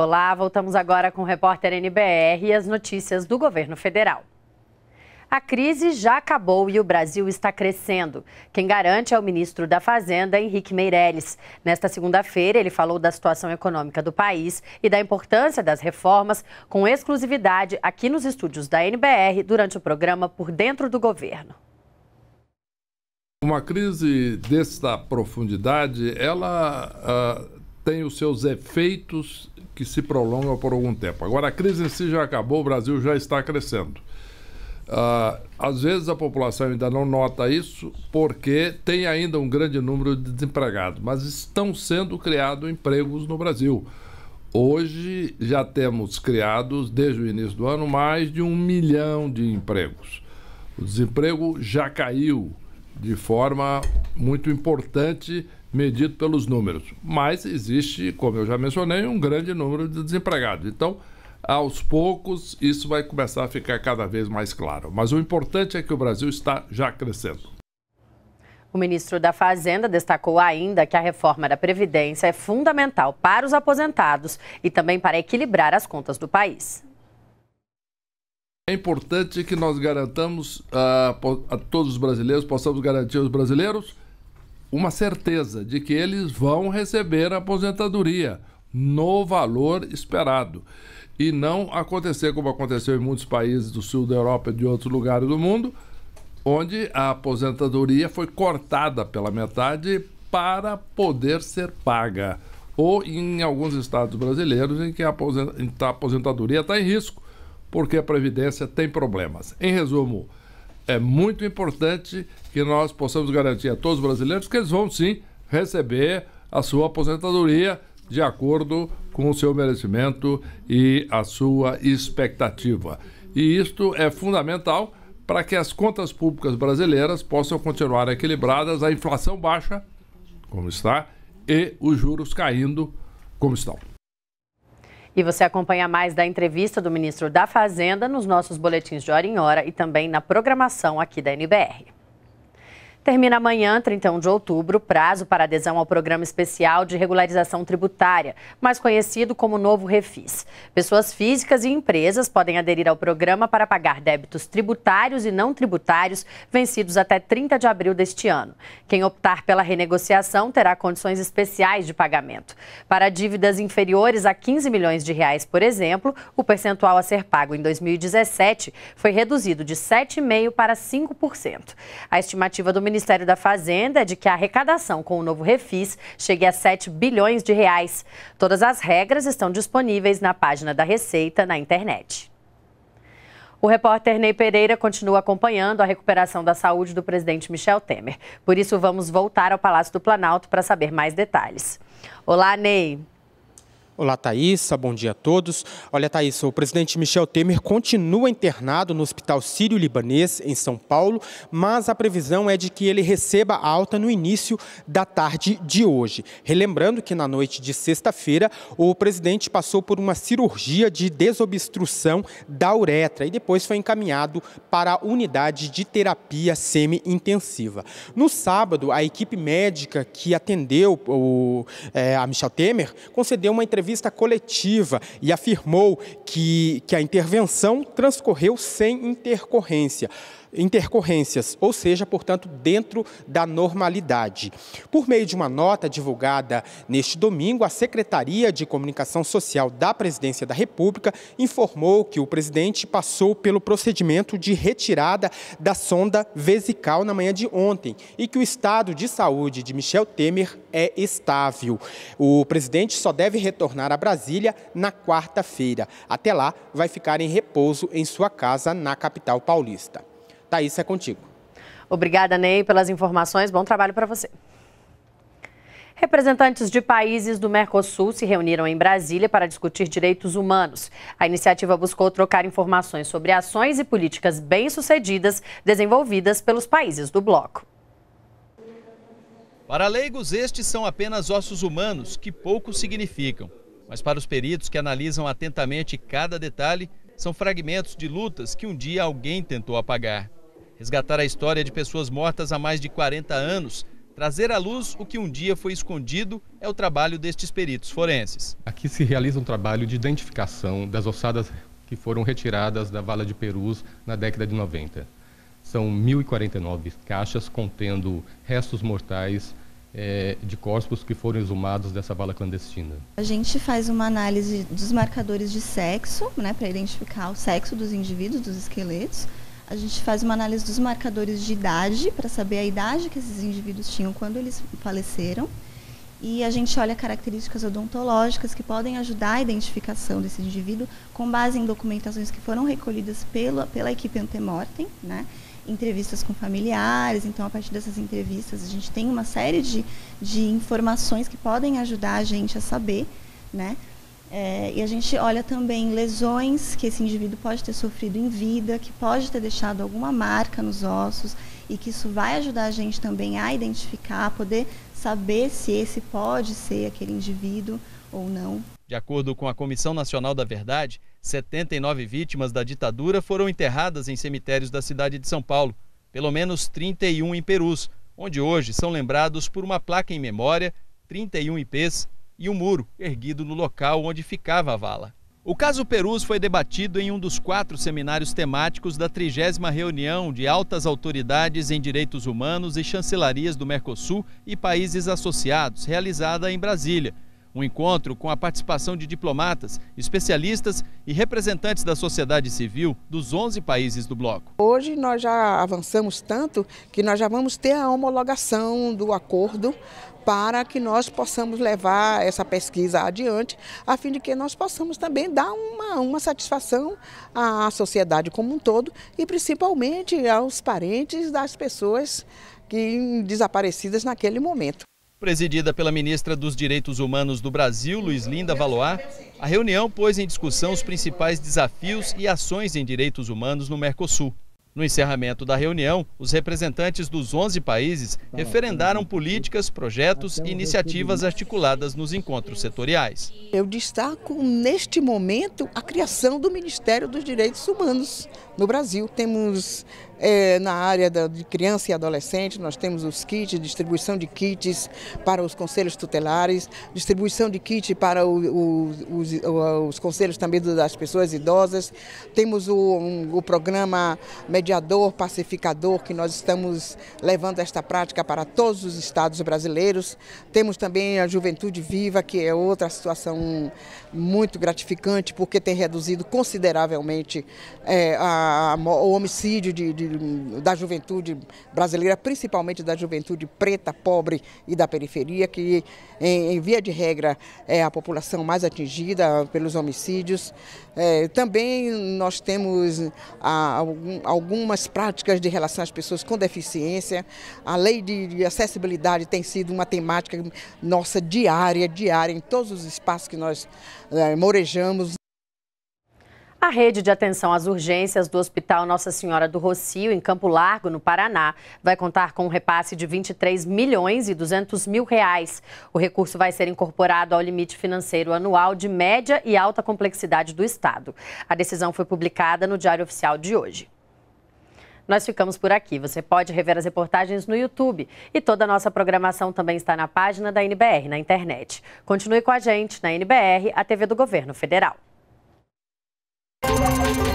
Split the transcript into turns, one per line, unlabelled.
Olá, voltamos agora com o repórter NBR e as notícias do governo federal. A crise já acabou e o Brasil está crescendo. Quem garante é o ministro da Fazenda, Henrique Meirelles. Nesta segunda-feira, ele falou da situação econômica do país e da importância das reformas com exclusividade aqui nos estúdios da NBR durante o programa Por Dentro do Governo.
Uma crise desta profundidade, ela uh, tem os seus efeitos que se prolonga por algum tempo. Agora, a crise em si já acabou, o Brasil já está crescendo. Uh, às vezes a população ainda não nota isso porque tem ainda um grande número de desempregados, mas estão sendo criados empregos no Brasil. Hoje já temos criados, desde o início do ano, mais de um milhão de empregos. O desemprego já caiu de forma muito importante medido pelos números. Mas existe, como eu já mencionei, um grande número de desempregados. Então, aos poucos, isso vai começar a ficar cada vez mais claro. Mas o importante é que o Brasil está já crescendo.
O ministro da Fazenda destacou ainda que a reforma da Previdência é fundamental para os aposentados e também para equilibrar as contas do país.
É importante que nós garantamos a, a todos os brasileiros, possamos garantir aos brasileiros uma certeza de que eles vão receber a aposentadoria no valor esperado. E não acontecer como aconteceu em muitos países do sul da Europa e de outros lugares do mundo, onde a aposentadoria foi cortada pela metade para poder ser paga. Ou em alguns estados brasileiros em que a aposentadoria está em risco, porque a Previdência tem problemas. Em resumo, é muito importante que nós possamos garantir a todos os brasileiros que eles vão sim receber a sua aposentadoria de acordo com o seu merecimento e a sua expectativa. E isto é fundamental para que as contas públicas brasileiras possam continuar equilibradas, a inflação baixa, como está, e os juros caindo, como estão.
E você acompanha mais da entrevista do ministro da Fazenda nos nossos boletins de hora em hora e também na programação aqui da NBR. Termina amanhã, 31 de outubro, o prazo para adesão ao Programa Especial de Regularização Tributária, mais conhecido como Novo Refis. Pessoas físicas e empresas podem aderir ao programa para pagar débitos tributários e não tributários vencidos até 30 de abril deste ano. Quem optar pela renegociação terá condições especiais de pagamento. Para dívidas inferiores a 15 milhões de reais, por exemplo, o percentual a ser pago em 2017 foi reduzido de 7,5% para 5%. A estimativa do Ministério Ministério da Fazenda é de que a arrecadação com o novo refis chegue a 7 bilhões de reais. Todas as regras estão disponíveis na página da Receita na internet. O repórter Ney Pereira continua acompanhando a recuperação da saúde do presidente Michel Temer. Por isso, vamos voltar ao Palácio do Planalto para saber mais detalhes.
Olá, Ney. Olá, Thaís. Bom dia a todos. Olha, Thaís, o presidente Michel Temer continua internado no Hospital Sírio-Libanês, em São Paulo, mas a previsão é de que ele receba alta no início da tarde de hoje. Relembrando que na noite de sexta-feira, o presidente passou por uma cirurgia de desobstrução da uretra e depois foi encaminhado para a unidade de terapia semi-intensiva. No sábado, a equipe médica que atendeu o, é, a Michel Temer concedeu uma entrevista entrevista coletiva e afirmou que, que a intervenção transcorreu sem intercorrência intercorrências, ou seja, portanto, dentro da normalidade. Por meio de uma nota divulgada neste domingo, a Secretaria de Comunicação Social da Presidência da República informou que o presidente passou pelo procedimento de retirada da sonda vesical na manhã de ontem e que o estado de saúde de Michel Temer é estável. O presidente só deve retornar retornar a Brasília na quarta-feira. Até lá, vai ficar em repouso em sua casa na capital paulista. Thaís, é contigo.
Obrigada, Ney, pelas informações. Bom trabalho para você. Representantes de países do Mercosul se reuniram em Brasília para discutir direitos humanos. A iniciativa buscou trocar informações sobre ações e políticas bem-sucedidas desenvolvidas pelos países do bloco.
Para leigos, estes são apenas ossos humanos que pouco significam. Mas para os peritos que analisam atentamente cada detalhe, são fragmentos de lutas que um dia alguém tentou apagar. Resgatar a história de pessoas mortas há mais de 40 anos, trazer à luz o que um dia foi escondido, é o
trabalho destes peritos forenses. Aqui se realiza um trabalho de identificação das ossadas que foram retiradas da vala de Perus na década de 90. São 1.049 caixas contendo restos mortais é, de corpos que foram exumados dessa vala clandestina?
A gente faz uma análise dos marcadores de sexo, né, para identificar o sexo dos indivíduos, dos esqueletos. A gente faz uma análise dos marcadores de idade, para saber a idade que esses indivíduos tinham quando eles faleceram. E a gente olha características odontológicas que podem ajudar a identificação desse indivíduo com base em documentações que foram recolhidas pela, pela equipe antemortem, né? entrevistas com familiares. Então, a partir dessas entrevistas, a gente tem uma série de, de informações que podem ajudar a gente a saber, né? É, e a gente olha também lesões que esse indivíduo pode ter sofrido em vida, que pode ter deixado alguma marca nos ossos, e que isso vai ajudar a gente também a identificar, a poder saber se esse pode ser aquele indivíduo ou não. De acordo com a Comissão Nacional da Verdade, 79 vítimas da ditadura foram enterradas em cemitérios da cidade de São Paulo, pelo menos 31 em Perus, onde hoje são lembrados por uma placa em memória, 31 IPs e um muro erguido no local onde ficava a vala. O caso Perus foi debatido em um dos quatro seminários temáticos da trigésima reunião de altas autoridades em direitos humanos e chancelarias do Mercosul e países associados, realizada em Brasília, um encontro com a participação de diplomatas, especialistas e representantes da sociedade civil dos 11 países do bloco.
Hoje nós já avançamos tanto que nós já vamos ter a homologação do acordo para que nós possamos levar essa pesquisa adiante, a fim de que nós possamos também dar uma, uma satisfação à sociedade como um todo e principalmente aos parentes das pessoas que desaparecidas naquele momento.
Presidida pela ministra dos Direitos Humanos do Brasil, Luiz Linda Valoar, a reunião pôs em discussão os principais desafios e ações em direitos humanos no Mercosul. No encerramento da reunião, os representantes dos 11 países referendaram políticas, projetos e iniciativas articuladas nos encontros setoriais.
Eu destaco, neste momento, a criação do Ministério dos Direitos Humanos no Brasil. Temos é, na área da, de criança e adolescente, nós temos os kits, distribuição de kits para os conselhos tutelares, distribuição de kits para o, o, os, os, conselhos também das pessoas idosas. Temos o, um, o programa mediador, pacificador, que nós estamos levando esta prática para todos os estados brasileiros. Temos também a Juventude Viva, que é outra situação muito gratificante, porque tem reduzido consideravelmente é, a, a, o homicídio de, de da juventude brasileira, principalmente da juventude preta, pobre e da periferia, que em, em via de regra é a população mais atingida pelos homicídios. É, também nós temos a, algumas práticas de relação às pessoas com deficiência. A lei de, de acessibilidade tem sido uma temática nossa diária, diária, em todos os espaços que nós é, morejamos. A
rede de atenção às urgências do Hospital Nossa Senhora do Rocio, em Campo Largo, no Paraná, vai contar com um repasse de 23 milhões e 200 mil reais. O recurso vai ser incorporado ao limite financeiro anual de média e alta complexidade do Estado. A decisão foi publicada no Diário Oficial de hoje. Nós ficamos por aqui. Você pode rever as reportagens no YouTube e toda a nossa programação também está na página da NBR na internet. Continue com a gente na NBR, a TV do Governo Federal. Thank you.